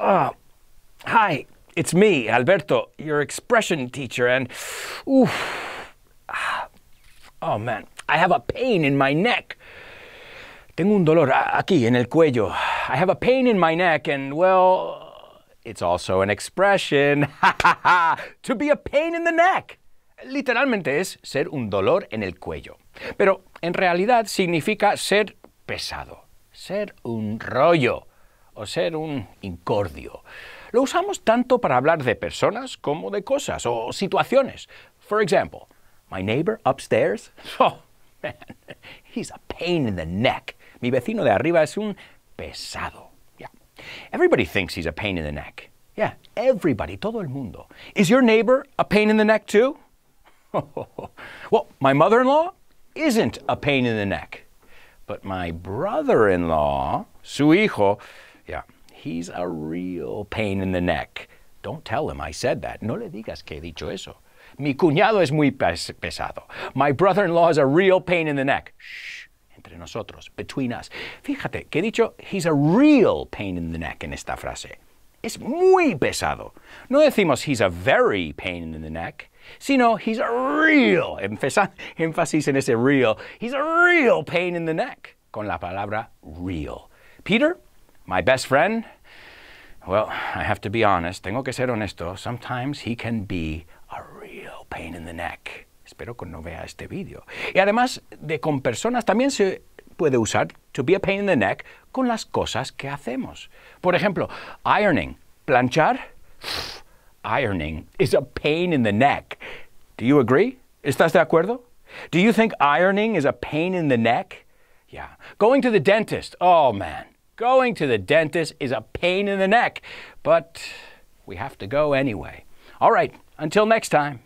Uh, hi, it's me, Alberto, your expression teacher, and oof, ah, oh man, I have a pain in my neck. Tengo un dolor aquí en el cuello. I have a pain in my neck, and well, it's also an expression. to be a pain in the neck. Literalmente es ser un dolor en el cuello. Pero en realidad significa ser pesado, ser un rollo. o ser un incordio. Lo usamos tanto para hablar de personas como de cosas o situaciones. For example, my neighbor upstairs, oh man, he's a pain in the neck. Mi vecino de arriba es un pesado. Yeah. Everybody thinks he's a pain in the neck. Yeah, everybody, todo el mundo. Is your neighbor a pain in the neck too? well, my mother-in-law isn't a pain in the neck. But my brother-in-law, su hijo, He's a real pain in the neck. Don't tell him I said that. No le digas que he dicho eso. Mi cuñado es muy pesado. My brother-in-law is a real pain in the neck. Shh, entre nosotros, between us. Fíjate, que he dicho, he's a real pain in the neck en esta frase. Es muy pesado. No decimos he's a very pain in the neck, sino he's a real, énfasis en ese real, he's a real pain in the neck, con la palabra real. Peter, my best friend, well, I have to be honest, tengo que ser honesto, sometimes he can be a real pain in the neck. Espero que no vea este vídeo. Y además de con personas, también se puede usar to be a pain in the neck con las cosas que hacemos. Por ejemplo, ironing, planchar. Ironing is a pain in the neck. Do you agree? ¿Estás de acuerdo? Do you think ironing is a pain in the neck? Yeah. Going to the dentist. Oh man. Going to the dentist is a pain in the neck, but we have to go anyway. All right, until next time.